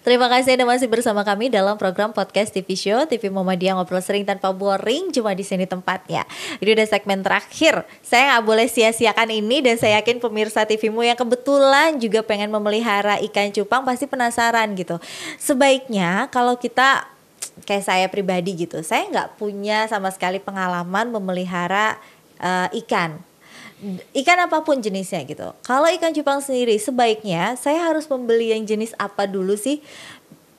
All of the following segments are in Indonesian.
Terima kasih Anda masih bersama kami dalam program podcast TV Show TV Muhammadiyah Ngobrol Sering Tanpa Boring cuma di sini tempatnya. Ini udah segmen terakhir. Saya nggak boleh sia-siakan ini dan saya yakin pemirsa TVmu yang kebetulan juga pengen memelihara ikan cupang pasti penasaran gitu. Sebaiknya kalau kita kayak saya pribadi gitu, saya nggak punya sama sekali pengalaman memelihara uh, ikan ikan apapun jenisnya gitu. Kalau ikan cupang sendiri sebaiknya saya harus membeli yang jenis apa dulu sih?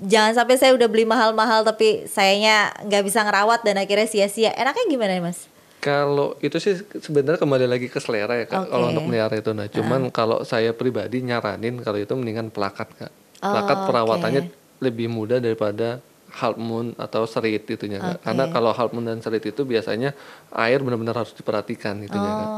Jangan sampai saya udah beli mahal-mahal tapi sayanya nggak bisa ngerawat dan akhirnya sia-sia. Enaknya gimana ya, mas? Kalau itu sih sebenarnya kembali lagi ke selera ya kak. Okay. Kalau untuk melihara itu, nah cuman uh. kalau saya pribadi nyaranin kalau itu mendingan pelakat kak. Pelakat oh, perawatannya okay. lebih mudah daripada half moon atau serit itunya kak. Okay. Karena kalau half moon dan serit itu biasanya air benar-benar harus diperhatikan itunya oh. kak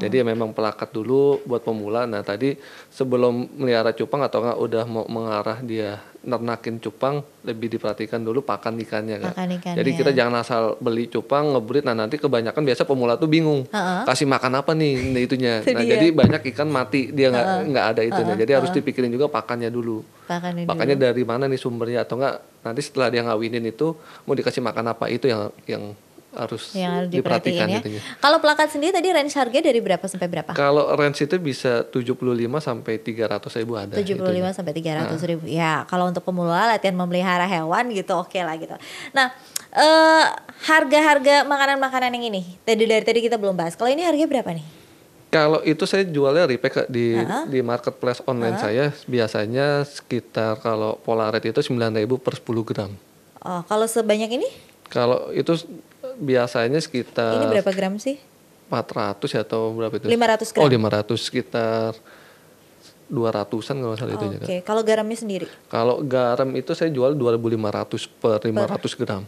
jadi ya memang pelakat dulu buat pemula. Nah tadi sebelum melihara cupang atau enggak udah mau mengarah dia nernakin cupang lebih diperhatikan dulu pakan ikannya kan. Pakan ikannya. Jadi kita jangan asal beli cupang ngeburit. Nah nanti kebanyakan biasa pemula tuh bingung uh-uh. kasih makan apa nih nah, itunya. nah jadi banyak ikan mati dia nggak uh-uh. nggak ada itu Uh-uh. Jadi harus dipikirin juga pakannya dulu. Pakannya, pakannya dulu. dari mana nih sumbernya atau enggak? nanti setelah dia ngawinin itu mau dikasih makan apa itu yang yang harus yang diperhatikan, ya. Gitu. Ya. Kalau plakat sendiri tadi range harga dari berapa sampai berapa? Kalau range itu bisa 75 sampai 300 ribu ada. 75 itunya. sampai 300 nah. ribu. Ya, kalau untuk pemula latihan memelihara hewan gitu oke okay lah gitu. Nah, harga eh, harga-harga makanan-makanan yang ini tadi dari tadi kita belum bahas. Kalau ini harganya berapa nih? Kalau itu saya jualnya repack di uh -huh. di marketplace online uh -huh. saya biasanya sekitar kalau polaret itu ribu per 10 gram. Oh, kalau sebanyak ini? Kalau itu biasanya sekitar Ini berapa gram sih? 400 atau berapa itu? 500 gram. Oh, 500 sekitar 200-an kalau salah itu Oke, kalau garamnya sendiri? Kalau garam itu saya jual 2500 per 500 gram.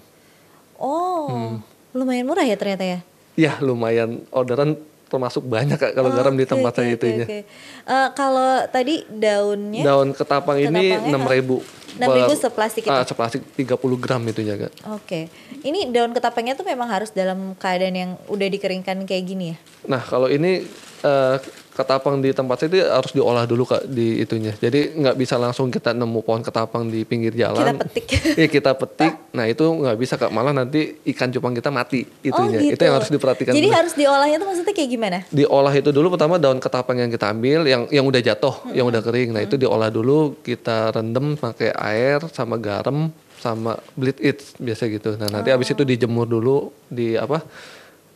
Oh. Hmm. Lumayan murah ya ternyata ya? Ya, lumayan orderan termasuk banyak kak kalau garam okay, di tempat okay, saya itu okay, okay. uh, eh, kalau tadi daunnya daun ketapang ini enam ribu enam ribu seplastik itu uh, seplastik puluh gram itu ya kak oke okay. ini daun ketapangnya tuh memang harus dalam keadaan yang udah dikeringkan kayak gini ya nah kalau ini uh, ketapang di tempat saya itu harus diolah dulu kak di itunya. Jadi nggak bisa langsung kita nemu pohon ketapang di pinggir jalan. Kita petik. Iya kita petik. Nah itu nggak bisa kak malah nanti ikan cupang kita mati itunya. Oh, gitu. Itu yang gitu. harus diperhatikan. Jadi dulu. harus diolahnya itu maksudnya kayak gimana? Diolah itu dulu pertama daun ketapang yang kita ambil yang yang udah jatuh, hmm. yang udah kering. Nah hmm. itu diolah dulu kita rendem pakai air sama garam sama bleach it biasa gitu. Nah nanti oh. habis itu dijemur dulu di apa?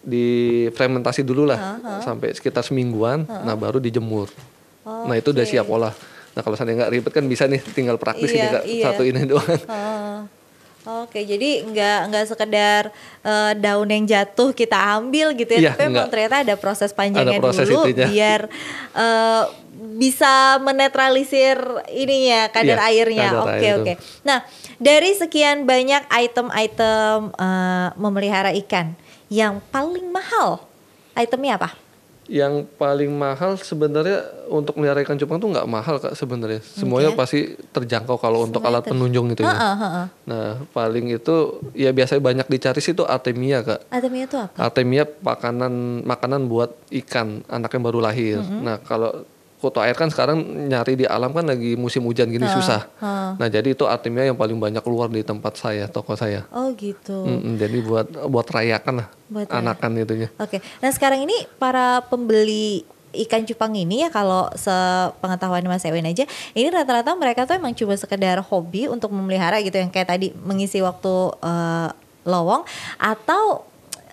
di fermentasi dulu lah uh-huh. sampai sekitar semingguan, uh-huh. nah baru dijemur. Okay. Nah itu udah siap olah. Nah kalau saya nggak ribet kan bisa nih tinggal praktis iya, ini iya. satu ini doang. Uh, Oke, jadi nggak nggak sekedar uh, daun yang jatuh kita ambil gitu ya, ya tapi memang ternyata ada proses panjangnya ada proses dulu itinya. biar uh, bisa menetralisir ininya kadar ya, airnya. Oke okay, oke. Okay. Nah dari sekian banyak item-item uh, memelihara ikan yang paling mahal itemnya apa? Yang paling mahal sebenarnya untuk melihara ikan cupang tuh nggak mahal kak sebenarnya. Semuanya okay. pasti terjangkau kalau untuk alat ter... penunjung itu ya. Uh, uh, uh. Nah paling itu ya biasanya banyak dicari sih itu artemia kak. Artemia itu apa? Artemia makanan makanan buat ikan anak yang baru lahir. Mm -hmm. Nah kalau Kota air kan sekarang nyari di alam kan lagi musim hujan gini ha, ah, susah. Ha. Ah. Nah jadi itu artinya yang paling banyak keluar di tempat saya, toko saya. Oh gitu. Mm -mm, jadi buat buat rayakan lah, buat anakan ya. itunya. Oke. Okay. Nah sekarang ini para pembeli ikan cupang ini ya kalau sepengetahuan Mas Ewin aja ini rata-rata mereka tuh emang cuma sekedar hobi untuk memelihara gitu yang kayak tadi mengisi waktu uh, lowong atau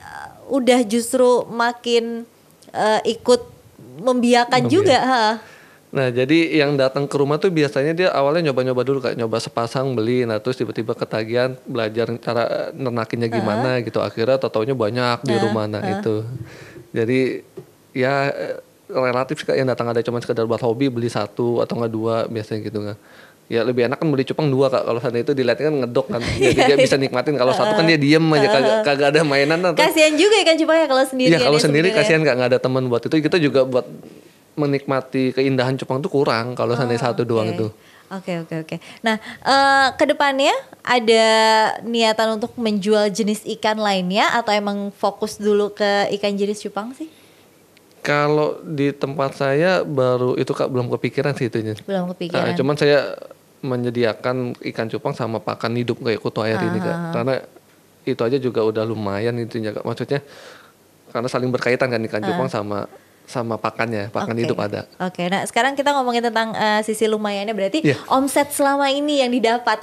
uh, udah justru makin uh, ikut membiakan juga. Ha. Nah, jadi yang datang ke rumah tuh biasanya dia awalnya nyoba-nyoba dulu kayak nyoba sepasang beli, nah terus tiba-tiba ketagihan belajar cara nernakinnya gimana uh-huh. gitu. Akhirnya taunya banyak uh-huh. di rumah nah uh-huh. itu. Jadi ya eh, relatif sih, yang datang ada cuma sekedar buat hobi beli satu atau enggak dua biasanya gitu kan ya lebih enak kan beli cupang dua kak kalau sana itu dilihat kan ngedok kan jadi dia bisa nikmatin kalau satu kan dia diem aja kagak kagak ada mainan kan. kasian juga ya kan iya, ya kalau sendiri ya kalau sendiri kasihan kak nggak ada teman buat itu kita juga buat menikmati keindahan cupang tuh kurang kalau oh, sana satu okay. doang itu Oke okay, oke okay, oke. Okay. Nah uh, eh, kedepannya ada niatan untuk menjual jenis ikan lainnya atau emang fokus dulu ke ikan jenis cupang sih? Kalau di tempat saya baru itu kak belum kepikiran sih itunya. Belum kepikiran. Nah, cuman saya menyediakan ikan cupang sama pakan hidup kayak kutu air Aha. ini kak. Ah. Karena itu aja juga udah lumayan intinya kak. Maksudnya karena saling berkaitan kan ikan ah. cupang sama sama pakannya, pakan okay. hidup ada. Oke, okay. nah sekarang kita ngomongin tentang uh, sisi lumayannya berarti yeah. omset selama ini yang didapat.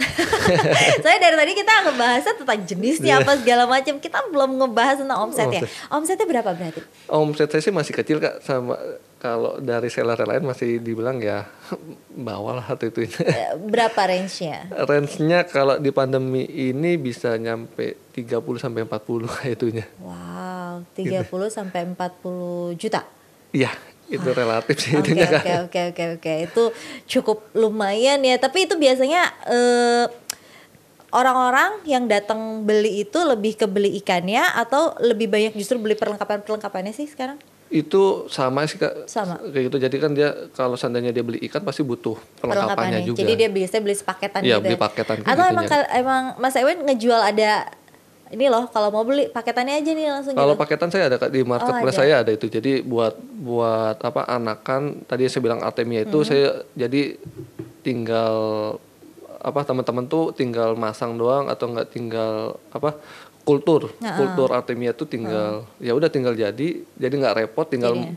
Saya dari tadi kita ngebahasnya tentang jenisnya yeah. apa iya. segala macam, kita belum ngebahas tentang oh, omsetnya. Omset. Omsetnya berapa berarti? Omset saya sih masih kecil kak, sama kalau dari seller lain masih dibilang ya bawalah lah satu itu. Eh, berapa range-nya? Range-nya kalau di pandemi ini bisa nyampe 30 sampai empat 40 itunya. Wow, 30 gitu. sampai empat puluh juta. Iya, itu ah. relatif sih Oke, okay, Oke, okay, oke, okay, oke, okay. itu cukup lumayan ya. Tapi itu biasanya eh, orang-orang yang datang beli itu lebih ke beli ikannya atau lebih banyak justru beli perlengkapan-perlengkapannya sih sekarang? Itu sama sih kak. Sama. Kayak gitu. Jadi kan dia kalau seandainya dia beli ikan pasti butuh perlengkapannya, perlengkapannya juga. Jadi dia biasanya beli sepaketan iya, gitu ya, gitu. Iya, beli paketan. Atau gitu emang ya. emang Mas Ewen ngejual ada ini loh kalau mau beli paketannya aja nih langsung kalau gitu. paketan saya ada di marketplace oh, saya ada itu jadi buat buat apa anakan tadi saya bilang artemia itu -hmm. saya jadi tinggal apa teman-teman tuh tinggal masang doang atau enggak tinggal apa kultur nah, kultur artemia tuh tinggal uh. ya udah tinggal jadi jadi nggak repot tinggal jadi,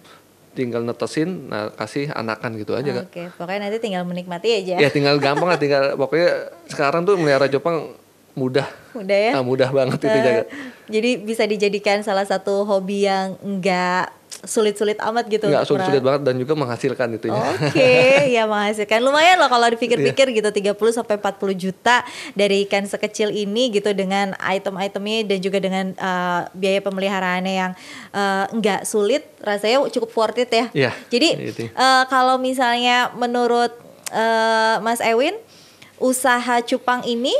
tinggal netesin nah kasih anakan gitu aja Oke, okay. pokoknya nanti tinggal menikmati aja. Ya tinggal gampang lah tinggal pokoknya sekarang tuh melihara Jepang mudah. Mudah ya? Nah, mudah banget itu eh, jaga. Jadi bisa dijadikan salah satu hobi yang enggak sulit-sulit amat gitu. Enggak sulit-sulit banget dan juga menghasilkan itu ya. Oke, okay, ya menghasilkan. Lumayan loh kalau dipikir-pikir yeah. gitu 30 sampai 40 juta dari ikan sekecil ini gitu dengan item-itemnya dan juga dengan uh, biaya pemeliharaannya yang uh, eh, enggak sulit, rasanya cukup worth it ya. Yeah, Jadi uh, kalau misalnya menurut uh, Mas Ewin usaha cupang ini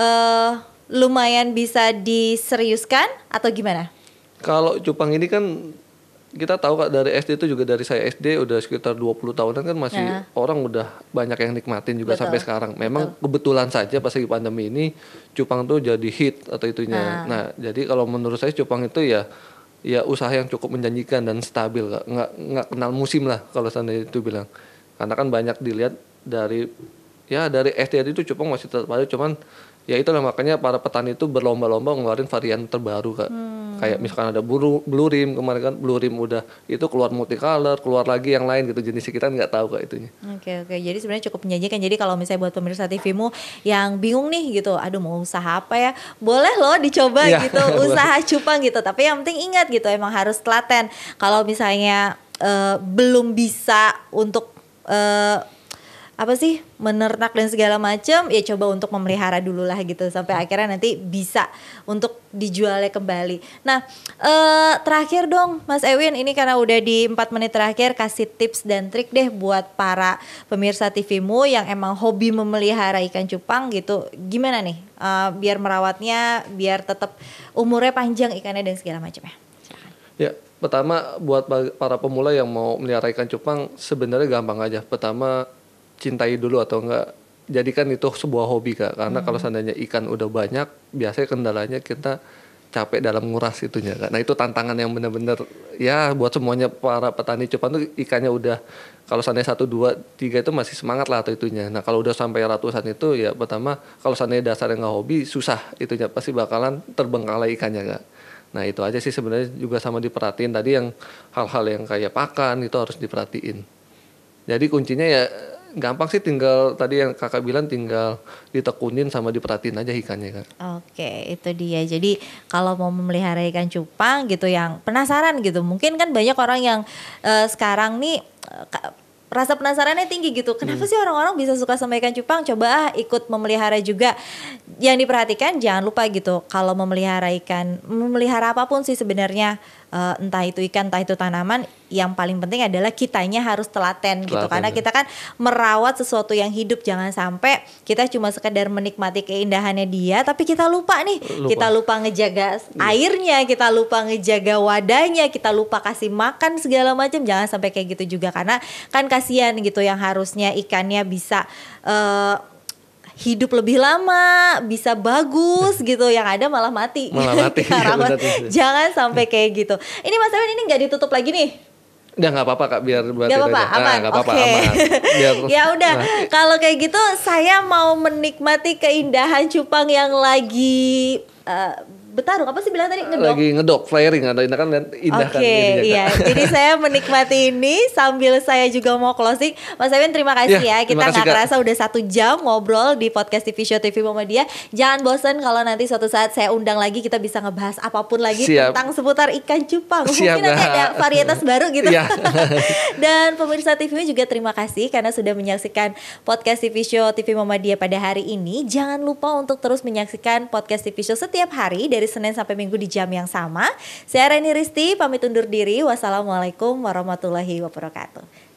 uh, lumayan bisa diseriuskan atau gimana? Kalau cupang ini kan kita tahu kak dari SD itu juga dari saya SD udah sekitar 20 tahunan kan masih ya. orang udah banyak yang nikmatin juga Betul. sampai sekarang. Memang Betul. kebetulan saja pas lagi pandemi ini cupang tuh jadi hit atau itunya. Nah, nah jadi kalau menurut saya cupang itu ya ya usaha yang cukup menjanjikan dan stabil kak. nggak nggak kenal musim lah kalau seandainya itu bilang. Karena kan banyak dilihat dari ya dari SD itu cupang masih terpadu cuman ya itu itulah makanya para petani itu berlomba-lomba ngeluarin varian terbaru kak hmm. kayak misalkan ada buru, blue rim kemarin kan blue rim udah itu keluar multicolor keluar lagi yang lain gitu jenis kita nggak tahu kak itunya oke okay, oke okay. jadi sebenarnya cukup menjanjikan jadi kalau misalnya buat pemirsa TVmu yang bingung nih gitu aduh mau usaha apa ya boleh loh dicoba ya, gitu usaha cupang gitu tapi yang penting ingat gitu emang harus telaten kalau misalnya uh, belum bisa untuk uh, apa sih menernak dan segala macam ya coba untuk memelihara dulu lah gitu sampai akhirnya nanti bisa untuk dijualnya kembali. Nah eh, terakhir dong Mas Ewin ini karena udah di empat menit terakhir kasih tips dan trik deh buat para pemirsa TVmu yang emang hobi memelihara ikan cupang gitu gimana nih eh, biar merawatnya biar tetap umurnya panjang ikannya dan segala macamnya. Ya, pertama buat para pemula yang mau melihara ikan cupang sebenarnya gampang aja. Pertama cintai dulu atau enggak jadikan itu sebuah hobi kak karena hmm. kalau seandainya ikan udah banyak biasanya kendalanya kita capek dalam nguras itunya kak nah itu tantangan yang benar-benar ya buat semuanya para petani cupan tuh ikannya udah kalau seandainya satu dua tiga itu masih semangat lah atau itunya nah kalau udah sampai ratusan itu ya pertama kalau seandainya dasarnya nggak hobi susah itunya pasti bakalan terbengkalai ikannya kak Nah itu aja sih sebenarnya juga sama diperhatiin tadi yang hal-hal yang kayak pakan itu harus diperhatiin. Jadi kuncinya ya gampang sih tinggal tadi yang kakak bilang tinggal ditekunin sama diperhatiin aja ikannya kan. Oke itu dia jadi kalau mau memelihara ikan cupang gitu yang penasaran gitu mungkin kan banyak orang yang uh, sekarang nih uh, rasa penasarannya tinggi gitu. Kenapa hmm. sih orang-orang bisa suka sama ikan cupang? Coba ah ikut memelihara juga. Yang diperhatikan jangan lupa gitu kalau memelihara ikan, memelihara apapun sih sebenarnya uh, entah itu ikan entah itu tanaman yang paling penting adalah kitanya harus telaten, gitu. telaten gitu karena ya. kita kan merawat sesuatu yang hidup jangan sampai kita cuma sekedar menikmati keindahannya dia tapi kita lupa nih lupa. kita lupa ngejaga yeah. airnya kita lupa ngejaga wadahnya kita lupa kasih makan segala macam jangan sampai kayak gitu juga karena kan kasihan gitu yang harusnya ikannya bisa uh, hidup lebih lama, bisa bagus gitu. Yang ada malah mati. Malah mati. ya, benar, benar. Jangan sampai kayak gitu. Ini Mas Erwin ini nggak ditutup lagi nih. Udah nggak apa-apa kak biar buat Gak apa-apa, nah, aman. Nah, apa-apa, okay. aman. ya udah, kalau kayak gitu saya mau menikmati keindahan cupang yang lagi uh, Betarung apa sih bilang tadi ngedok? Lagi ngedok flaring ada indah kan indah okay, kan. Oke, kan. iya. Jadi saya menikmati ini sambil saya juga mau closing. Mas Evan terima kasih iya, ya. ya. Kita nggak kerasa udah satu jam ngobrol di podcast TV Show TV Mama Media. Jangan bosan kalau nanti suatu saat saya undang lagi kita bisa ngebahas apapun lagi Siap. tentang seputar ikan cupang. Siap, Mungkin nanti ada varietas baru gitu. Ya. Dan pemirsa TV juga terima kasih karena sudah menyaksikan podcast TV Show TV Media pada hari ini. Jangan lupa untuk terus menyaksikan podcast TV Show setiap hari dari Senin sampai Minggu di jam yang sama. Saya Reni Risti pamit undur diri. Wassalamualaikum warahmatullahi wabarakatuh.